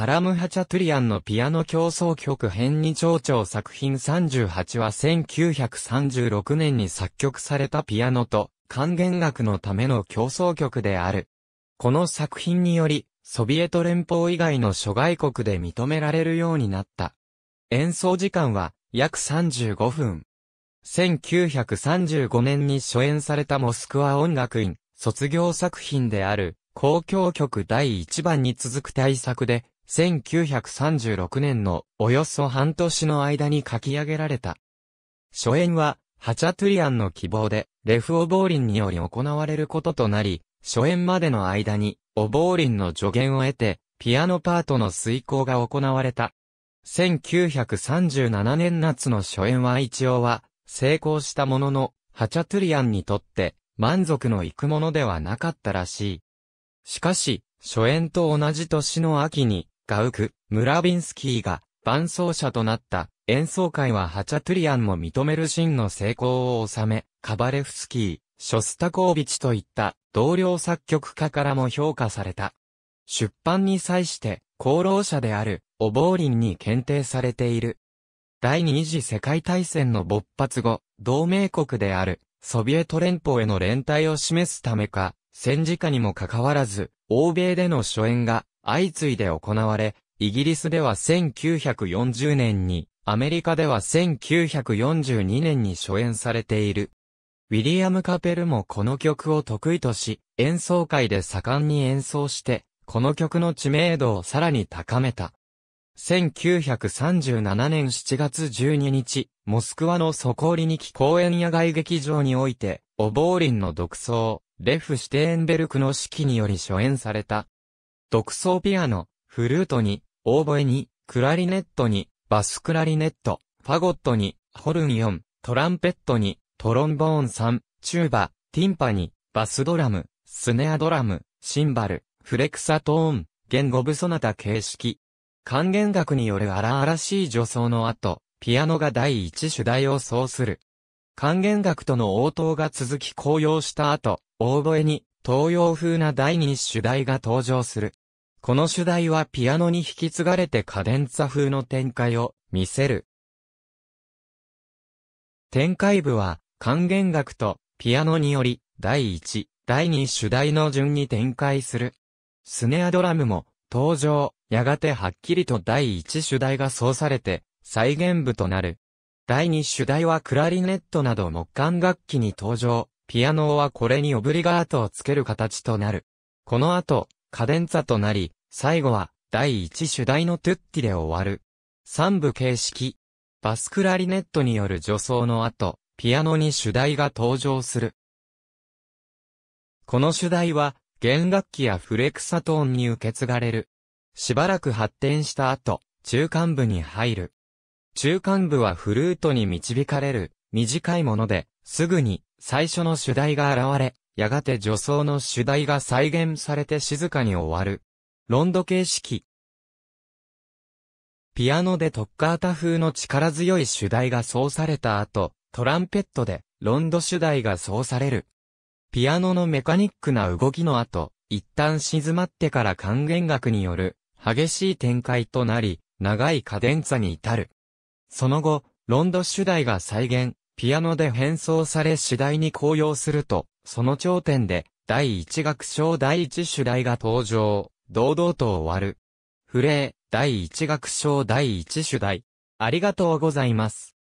アラム・ハチャトゥリアンのピアノ競争曲編に蝶々作品38は1936年に作曲されたピアノと還元楽のための競争曲である。この作品により、ソビエト連邦以外の諸外国で認められるようになった。演奏時間は約35分。1935年に初演されたモスクワ音楽院卒業作品である公共曲第1番に続く大作で、1936年のおよそ半年の間に書き上げられた。初演は、ハチャトゥリアンの希望で、レフ・オボーリンにより行われることとなり、初演までの間に、オボーリンの助言を得て、ピアノパートの遂行が行われた。1937年夏の初演は一応は、成功したものの、ハチャトゥリアンにとって、満足のいくものではなかったらしい。しかし、初演と同じ年の秋に、ガウク、ムラビンスキーが伴奏者となった演奏会はハチャトゥリアンも認めるシーンの成功を収め、カバレフスキー、ショスタコービチといった同僚作曲家からも評価された。出版に際して功労者であるオボーリンに検定されている。第二次世界大戦の勃発後、同盟国であるソビエト連邦への連帯を示すためか、戦時下にもかかわらず、欧米での初演が相次いで行われ、イギリスでは1940年に、アメリカでは1942年に初演されている。ウィリアム・カペルもこの曲を得意とし、演奏会で盛んに演奏して、この曲の知名度をさらに高めた。1937年7月12日、モスクワのソコーリニキ公園野外劇場において、オボーリンの独奏、レフ・シテーンベルクの指揮により初演された。独奏ピアノ、フルートに、オーボエに、クラリネットに、バスクラリネット、ファゴットに、ホルン4、トランペットに、トロンボーン3、チューバ、ティンパに、バスドラム、スネアドラム、シンバル、フレクサトーン、言語部ソナタ形式。還元楽による荒々しい助走の後、ピアノが第一主題を奏する。還元楽との応答が続き高揚した後、オーボエに東洋風な第二主題が登場する。この主題はピアノに引き継がれてカデンツァ風の展開を見せる。展開部は管弦楽とピアノにより第1、第2主題の順に展開する。スネアドラムも登場、やがてはっきりと第1主題が奏されて再現部となる。第2主題はクラリネットなど木管楽器に登場、ピアノはこれにオブリガートをつける形となる。この後、カデンツァとなり、最後は、第一主題のトゥッティで終わる。三部形式。バスクラリネットによる助走の後、ピアノに主題が登場する。この主題は、弦楽器やフレクサトーンに受け継がれる。しばらく発展した後、中間部に入る。中間部はフルートに導かれる、短いもので、すぐに、最初の主題が現れ、やがて助走の主題が再現されて静かに終わる。ロンド形式。ピアノでトッカータ風の力強い主題が奏された後、トランペットでロンド主題が奏される。ピアノのメカニックな動きの後、一旦静まってから還元楽による激しい展開となり、長いカデンツァに至る。その後、ロンド主題が再現、ピアノで変装され次第に高揚すると、その頂点で第一楽章第一主題が登場。堂々と終わる。フレー、第一楽章第一主題。ありがとうございます。